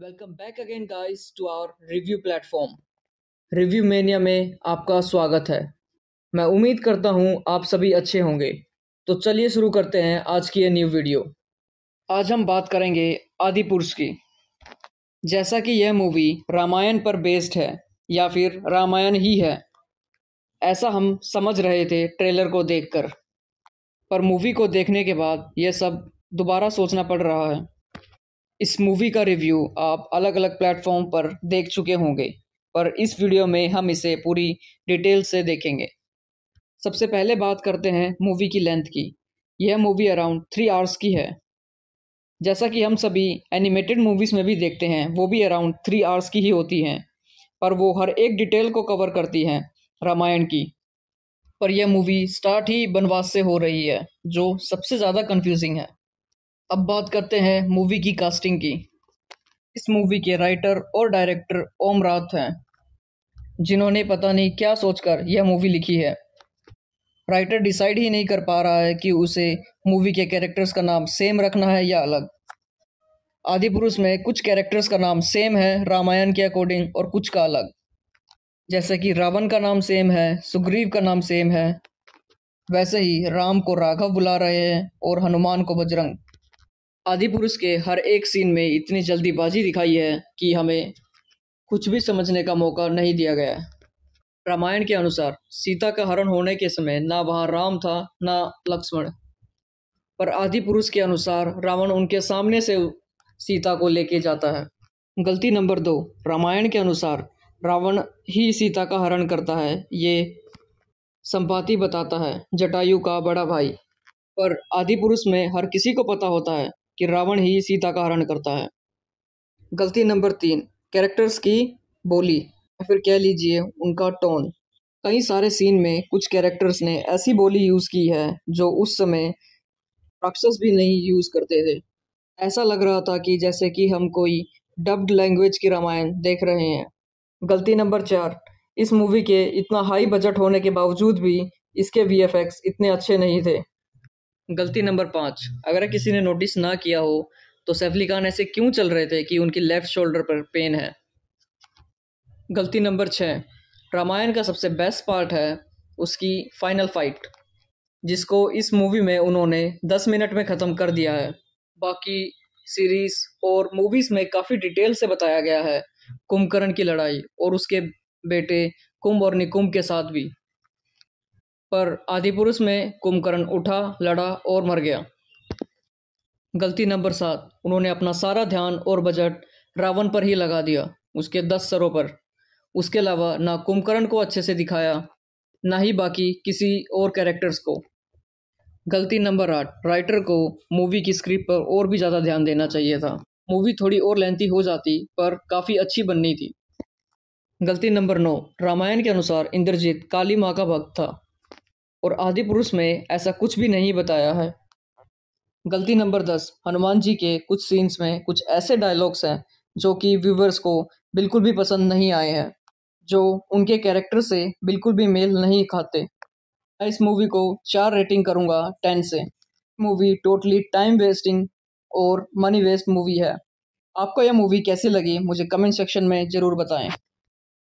welcome back again guys to our review platform Review Mania में आपका स्वागत है मैं उम्मीद करता हूं आप सभी अच्छे होंगे तो चलिए शुरू करते हैं आज की ये न्यू वीडियो आज हम बात करेंगे आदिपुरुष की जैसा कि यह मूवी रामायण पर बेस्ड है या फिर रामायण ही है ऐसा हम समझ रहे थे ट्रेलर को देखकर पर मूवी को देखने के बाद यह सब दोबारा सोचना पड़ रहा है इस मूवी का रिव्यू आप अलग अलग प्लेटफॉर्म पर देख चुके होंगे पर इस वीडियो में हम इसे पूरी डिटेल से देखेंगे सबसे पहले बात करते हैं मूवी की लेंथ की यह मूवी अराउंड थ्री आवर्स की है जैसा कि हम सभी एनिमेटेड मूवीज़ में भी देखते हैं वो भी अराउंड थ्री आवर्स की ही होती हैं पर वो हर एक डिटेल को कवर करती हैं रामायण की पर यह मूवी स्टार्ट ही बनवास से हो रही है जो सबसे ज़्यादा कंफ्यूजिंग है अब बात करते हैं मूवी की कास्टिंग की इस मूवी के राइटर और डायरेक्टर ओम रात हैं जिन्होंने पता नहीं क्या सोचकर यह मूवी लिखी है राइटर डिसाइड ही नहीं कर पा रहा है कि उसे मूवी के कैरेक्टर्स का नाम सेम रखना है या अलग आदि पुरुष में कुछ कैरेक्टर्स का नाम सेम है रामायण के अकॉर्डिंग और कुछ का अलग जैसे कि रावण का नाम सेम है सुग्रीव का नाम सेम है वैसे ही राम को राघव बुला रहे हैं और हनुमान को बजरंग आदि पुरुष के हर एक सीन में इतनी जल्दीबाजी दिखाई है कि हमें कुछ भी समझने का मौका नहीं दिया गया रामायण के अनुसार सीता का हरण होने के समय ना वहाँ राम था ना लक्ष्मण पर आदि पुरुष के अनुसार रावण उनके सामने से सीता को लेके जाता है गलती नंबर दो रामायण के अनुसार रावण ही सीता का हरण करता है ये संपाति बताता है जटायु का बड़ा भाई पर आदि पुरुष में हर किसी को पता होता है कि रावण ही सीता का हरण करता है गलती नंबर तीन कैरेक्टर्स की बोली या फिर कह लीजिए उनका टोन कई सारे सीन में कुछ कैरेक्टर्स ने ऐसी बोली यूज़ की है जो उस समय राक्षस भी नहीं यूज़ करते थे ऐसा लग रहा था कि जैसे कि हम कोई डब्ड लैंग्वेज की रामायण देख रहे हैं गलती नंबर चार इस मूवी के इतना हाई बजट होने के बावजूद भी इसके वी इतने अच्छे नहीं थे गलती नंबर पाँच अगर किसी ने नोटिस ना किया हो तो सैफली खान ऐसे क्यों चल रहे थे कि उनकी लेफ्ट शोल्डर पर पेन है गलती नंबर छः रामायण का सबसे बेस्ट पार्ट है उसकी फाइनल फाइट जिसको इस मूवी में उन्होंने दस मिनट में ख़त्म कर दिया है बाकी सीरीज़ और मूवीज़ में काफ़ी डिटेल से बताया गया है कुंभकर्ण की लड़ाई और उसके बेटे कुंभ और निकुंभ के साथ भी पर आदिपुरुष में कुंभकर्ण उठा लड़ा और मर गया गलती नंबर सात उन्होंने अपना सारा ध्यान और बजट रावण पर ही लगा दिया उसके दस सरों पर उसके अलावा ना कुंभकर्ण को अच्छे से दिखाया ना ही बाकी किसी और कैरेक्टर्स को गलती नंबर आठ राइटर को मूवी की स्क्रिप्ट पर और भी ज़्यादा ध्यान देना चाहिए था मूवी थोड़ी और लेंथी हो जाती पर काफ़ी अच्छी बननी थी गलती नंबर नौ रामायण के अनुसार इंद्रजीत काली माँ का भक्त था और आदि पुरुष में ऐसा कुछ भी नहीं बताया है गलती नंबर दस हनुमान जी के कुछ सीन्स में कुछ ऐसे डायलॉग्स हैं जो कि व्यूवर्स को बिल्कुल भी पसंद नहीं आए हैं जो उनके कैरेक्टर से बिल्कुल भी मेल नहीं खाते मैं इस मूवी को चार रेटिंग करूंगा टेन से मूवी टोटली टाइम वेस्टिंग और मनी वेस्ट मूवी है आपको यह मूवी कैसी लगी मुझे कमेंट सेक्शन में ज़रूर बताएं